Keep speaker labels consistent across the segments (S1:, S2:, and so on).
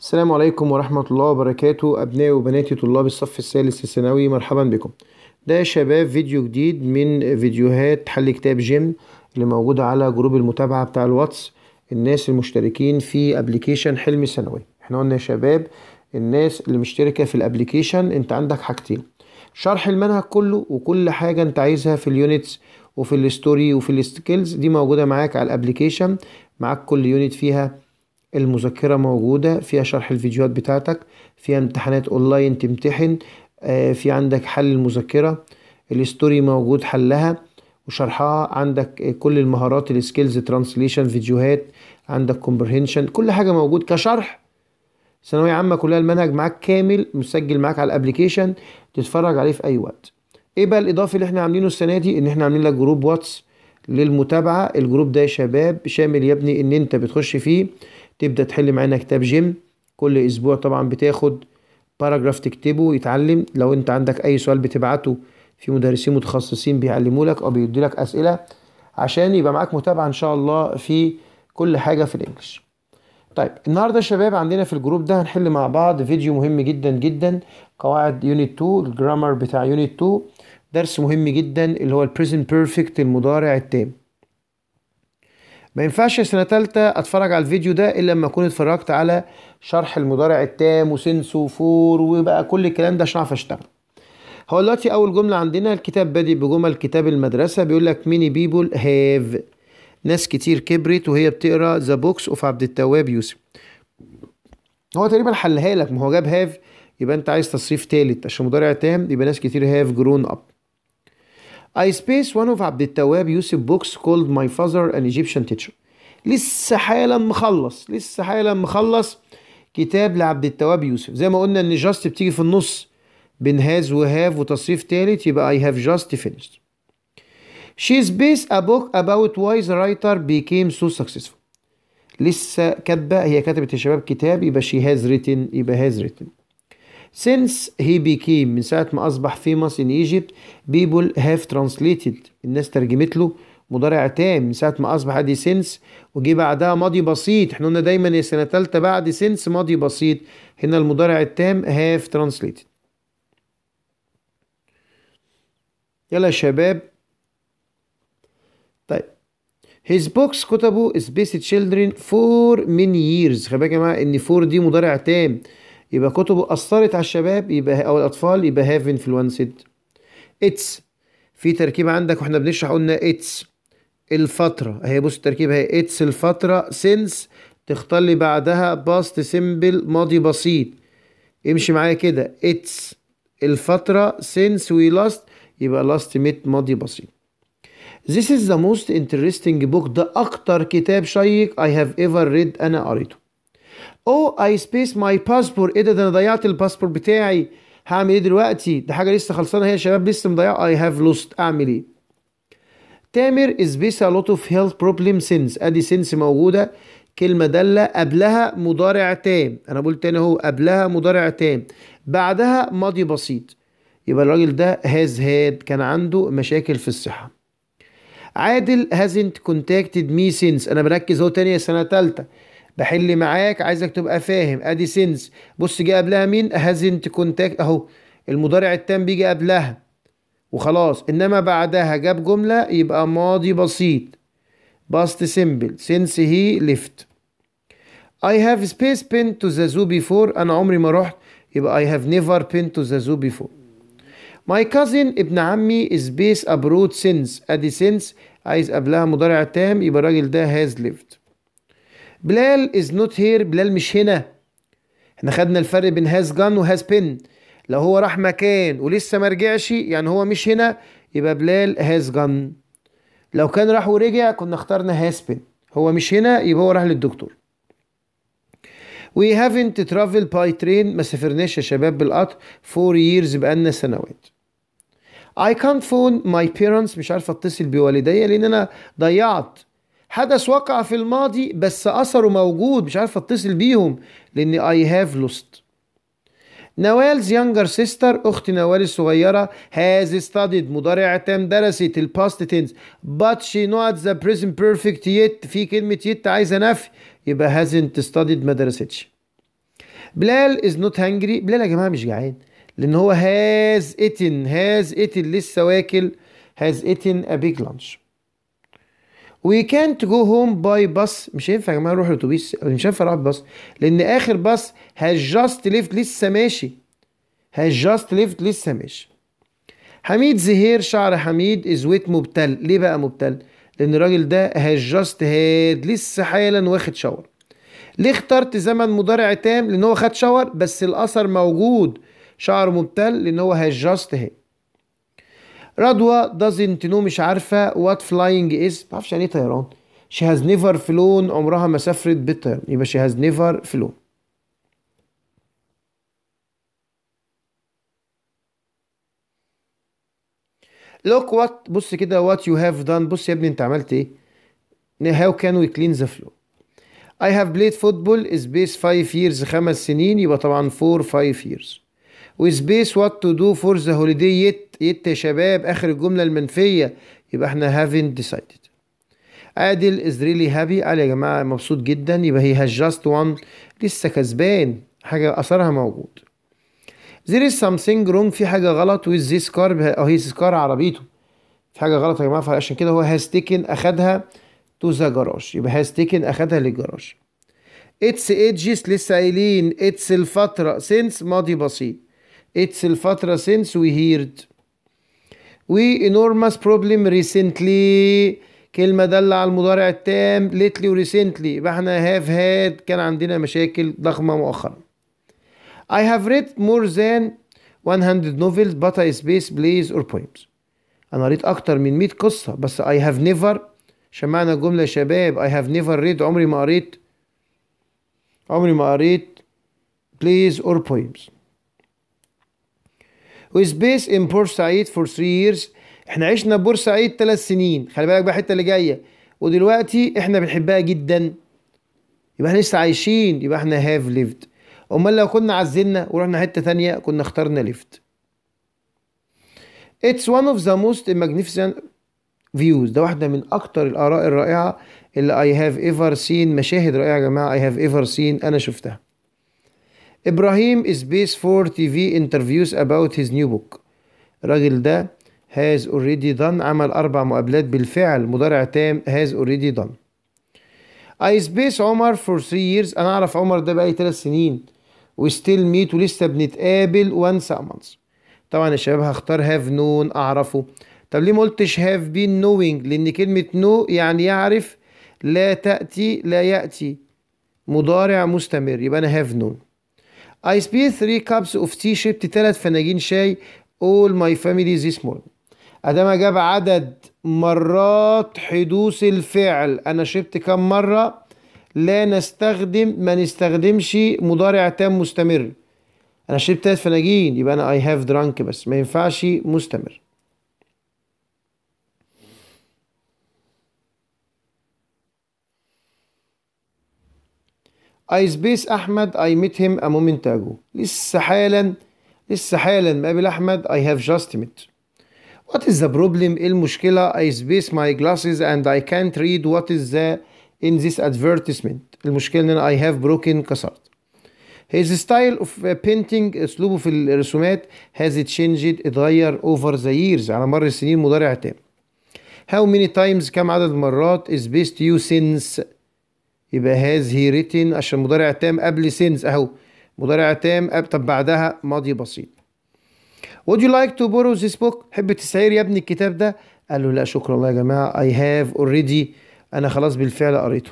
S1: السلام عليكم ورحمة الله وبركاته أبنائي وبناتي طلاب الصف الثالث الثانوي مرحبا بكم ده يا شباب فيديو جديد من فيديوهات حل كتاب جيم اللي موجودة على جروب المتابعة بتاع الواتس الناس المشتركين في ابلكيشن حلم ثانوي احنا قلنا يا شباب الناس اللي مشتركة في الابلكيشن انت عندك حاجتين شرح المنهج كله وكل حاجة انت عايزها في اليونتس وفي الستوري وفي الستكيلز دي موجودة معاك على الابلكيشن معاك كل يونت فيها المذكرة موجودة فيها شرح الفيديوهات بتاعتك فيها امتحانات اونلاين تمتحن آه، في عندك حل المذكرة الستوري موجود حلها وشرحها عندك آه، كل المهارات السكيلز ترانسليشن فيديوهات عندك كومبرهنشن كل حاجة موجود كشرح ثانوية عامة كلها المنهج معاك كامل مسجل معاك على الابليكيشن تتفرج عليه في اي وقت ايه بقى الاضافه اللي احنا عاملينه السنه دي ان احنا عاملين لك جروب واتس للمتابعه الجروب ده يا شباب شامل يا ابني ان انت بتخش فيه تبدأ تحل معانا كتاب جيم كل أسبوع طبعا بتاخد باراجراف تكتبه يتعلم لو أنت عندك أي سؤال بتبعته في مدرسين متخصصين بيعلموا لك أو بيدوا لك أسئلة عشان يبقى معاك متابعة إن شاء الله في كل حاجة في الإنجليش طيب النهارده يا شباب عندنا في الجروب ده هنحل مع بعض فيديو مهم جدا جدا قواعد يونت 2 الجرامر بتاع يونت 2 درس مهم جدا اللي هو البريزنت بيرفكت المضارع التام ما ينفعش سنه ثالثه اتفرج على الفيديو ده الا لما اكون اتفرجت على شرح المضارع التام وسنس وفور وبقى كل الكلام ده عشان اعرف اشتغل هو دلوقتي اول جمله عندنا الكتاب بادئ بجمل كتاب المدرسه بيقول لك ميني بيبول هاف ناس كتير كبرت وهي بتقرا ذا بوكس اوف عبد التواب يوسف هو تقريبا حلها لك ما هو جاب هاف يبقى انت عايز تصريف تالت عشان مضارع تام يبقى ناس كتير هاف جرون اب I space one of عبد التواب يوسف books called My Father an Egyptian Teacher لسه حالا مخلص لسه حالا مخلص كتاب لعبد التواب يوسف زي ما قلنا ان جاست بتيجي في النص بين هاز وهاف وتصريف تالت يبقى I have just finished She based a book about why the writer became so successful لسه كاتبه هي كتبت يا شباب كتاب يبقى she has written يبقى has written since he became من ساعة ما أصبح famous in Egypt people have translated الناس ترجمت له مضارع تام من ساعة ما أصبح أدي since وجي بعدها ماضي بسيط احنا قلنا دايما يا سنة تالتة بعد since ماضي بسيط هنا المضارع التام have translated يلا يا شباب طيب his books كتبه space children for many years خلي بالك يا جماعة إن فور دي مضارع تام يبقى كتبه أثرت على الشباب يبقى أو الأطفال يبقى هاف انفلونسد اتس في تركيبة عندك واحنا بنشرح قلنا اتس الفترة اهي بص التركيبة هي اتس الفترة سينس تختار لي بعدها باست سيمبل ماضي بسيط امشي معايا كده اتس الفترة سينس وي لاست يبقى لاست ميت ماضي بسيط This is the most interesting book ده أكتر كتاب شيق I have ever read أنا قريته او اي سبيس ماي باسبور ايه ده ده انا ضيعت الباسبور بتاعي هعمل ايه دلوقتي ده حاجه لسه خلصانه هي شباب لسه مضيعه اي هاف لوست اعمل ايه تامر از بيس ا لوت اوف هيلث بروبلم سينس ادي سينس موجوده كلمه داله قبلها مضارع تام انا بقول تاني اهو قبلها مضارع تام بعدها ماضي بسيط يبقى الراجل ده هاز هاد كان عنده مشاكل في الصحه عادل هازنت كونتاكتد مي سينس انا بركز اهو تاني سنه تالته بحل معاك عايزك تبقى فاهم ادي سنس بص جه قبلها مين هازنت كونتاكت اهو المضارع التام بيجي قبلها وخلاص انما بعدها جاب جمله يبقى ماضي بسيط باست سيمبل سينس هي ليفت I have space been to the zoo before أنا عمري ما رحت يبقى I have never been to the zoo before My cousin ابن عمي is based abroad since أدي سينس عايز قبلها مضارع تام يبقى الراجل ده has lived بلال از نوت هير بلال مش هنا احنا خدنا الفرق بين هاز جان وهاز بن لو هو راح مكان ولسه ما رجعش يعني هو مش هنا يبقى بلال هاز جان لو كان راح ورجع كنا اخترنا هاز بن هو مش هنا يبقى هو راح للدكتور وي هافنت ترافل باي ترين ما سافرناش يا شباب بالقطر فور ييرز بقالنا سنوات I can't phone my parents مش عارف اتصل بوالدي لان انا ضيعت حدث وقع في الماضي بس أثره موجود مش عارف أتصل بيهم لأن اي هاف لوست نوالز يانجر سيستر أخت نوال الصغيرة هاز ستاديد مضارع تام درست الباست تنس بات شي نوت ذا بريزنت بيرفكت yet في كلمة يت عايزة نفي يبقى هازنت ستاديد ما درستش بلال از نوت هانجري بلال يا جماعة مش جعان لأن هو هاز ايتن هاز ايتن لسه واكل هاز ايتن ا بيج لانش وي كانت جو هوم باي باص مش هينفع يا جماعه نروح الاتوبيس مش هينفع اروح باص لان اخر باص هاز جاست ليفت لسه ماشي هاز جاست ليفت لسه ماشي حميد زهير شعر حميد از ويت مبتل ليه بقى مبتل لان الراجل ده هاز جاست هاد لسه حالا واخد شاور ليه اخترت زمن مضارع تام لان هو خد شاور بس الاثر موجود شعره مبتل لان هو هاز جاست هاد رضوى doesn't know مش عارفة what flying is ما تعرفش يعني ايه طيران she has never flown عمرها ما سافرت بالطيران يبقى she has never flown look what بص كده what you have done بص يا ابني انت عملت ايه how can we clean the floor I have played football is base 5 years خمس سنين يبقى طبعا 4 5 years وسبيس وات تو دو فور ذا هوليدي يت يت يا شباب اخر الجمله المنفيه يبقى احنا هافن ديسايدد عادل از ريلي هابي قال يا جماعه مبسوط جدا يبقى هي هاز جاست وان لسه كسبان حاجه اثرها موجود there is something wrong في حاجه غلط with this car او هي ذيس كار عربيته في حاجه غلط يا جماعه فعشان كده هو هاز تيكن اخدها تو ذا جراج يبقى هاز تيكن اخدها للجراج اتس ages لسه قايلين اتس الفتره since ماضي بسيط It's الفترة since we heard. We enormous problem recently. كلمة دالة على المضارع التام lately و recently يبقى احنا have had كان عندنا مشاكل ضخمة مؤخرا. I have read more than 100 novels but I space plays or poems. أنا قريت أكتر من 100 قصة بس I have never عشان معنى الجملة يا شباب I have never read عمري ما قريت عمري ما قريت plays or poems. وسبيس ان بورسعيد فور 3 ييرز احنا عشنا بورسعيد 3 سنين خلي بالك بقى الحته اللي جايه ودلوقتي احنا بنحبها جدا يبقى احنا لسه عايشين يبقى احنا هاف ليفد امال لو كنا عزلنا ورحنا حته ثانيه كنا اخترنا ليفت اتس وان اوف ذا موست magnificent فيوز ده واحده من اكتر الاراء الرائعه اللي اي هاف ايفر سين مشاهد رائعه يا جماعه اي هاف ايفر سين انا شفتها Ibrahim is based for TV interviews about his new book الراجل ده has already done عمل أربع مقابلات بالفعل مضارع تام has already done I space عمر for three years أنا أعرف عمر ده بقالي ثلاث سنين وستيل ميت ولسه بنتقابل وانس أمانس طبعا يا شباب هختار هاف نون أعرفه طب ليه ما قلتش هاف بين نوينج لأن كلمة نو يعني يعرف لا تأتي لا يأتي مضارع مستمر يبقى أنا هاف نون I spilled three cups of tea شربت ثلاث فناجين شاي all my family this morning أدام جاب عدد مرات حدوث الفعل أنا شربت كم مرة لا نستخدم ما نستخدمش مضارع تام مستمر أنا شربت ثلاث فناجين يبقى أنا I have drunk بس ما ينفعش مستمر اي سبيس احمد اي ميت هيم ا مومنت اجو لسه حالا لسه حالا مقابل احمد اي هاف جاست ميت وات از ذا بروبلم ايه المشكله اي سبيس ماي جلاسز اند اي كانت ريد وات از ذا ان ذيس ادفيرتيزمنت المشكله ان انا اي هاف بروكن كسرت هيز ستايل اوف بينتينج اسلوبه في الرسومات هاز تشينجد اتغير اوفر ذا ييرز على مر السنين مضارع تام. How many times كم عدد المرات is best you since يبقى هاز هي ريتن عشان مضارع تام قبل سينز اهو مضارع تام طب بعدها ماضي بسيط Would you like to borrow this book؟ حب تسعير يا ابني الكتاب ده؟ قال له لا شكرا الله يا جماعة I have already أنا خلاص بالفعل قريته.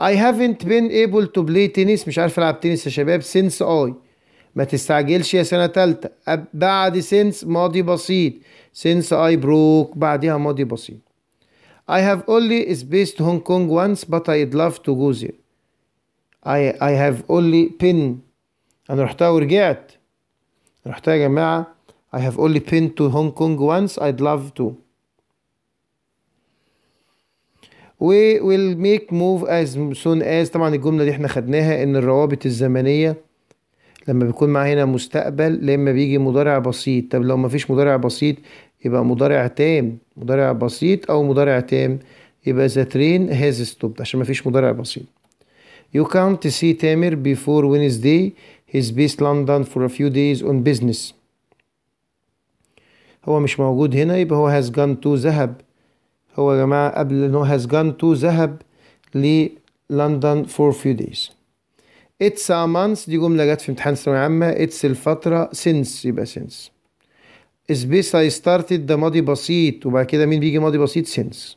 S1: I haven't been able to play tennis مش عارف ألعب تنس يا شباب since I ما تستعجلش يا سنة تالتة بعد since ماضي بسيط since I broke بعدها ماضي بسيط. I have only to Hong Kong once but I'd love to go there I, I have only been أنا رحتها ورجعت رحتها يا جماعة I have only been to Hong Kong once I'd love to We will make move as soon as طبعا الجملة دي احنا خدناها ان الروابط الزمنية لما بيكون معاه هنا مستقبل لما بيجي مضارع بسيط طب لو مفيش مضارع بسيط يبقى مضارع تام مضارع بسيط او مضارع تام يبقى زاترين هاز ستوب عشان ما فيش مضارع بسيط يو كام تو سي تامر بيفور وينزداي هيز بيس لندن فور ا فيو دايز اون بزنس هو مش موجود هنا يبقى هو هاز جان تو ذهب هو يا جماعه قبل ان هو هاز جان تو ذهب لندن فور فيو دايز اتس ا مانث دي جمله جت في امتحان ثانويه عامه اتس الفتره سينس يبقى سينس سبيس I started ده ماضي بسيط وبعد كده مين بيجي ماضي بسيط since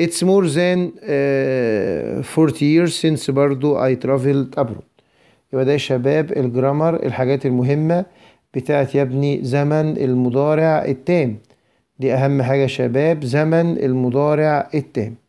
S1: It's more than 40 uh, years since برضو I traveled abroad يبقى ده شباب الجرامر الحاجات المهمة بتاعت يا ابني زمن المضارع التام دي أهم حاجة شباب زمن المضارع التام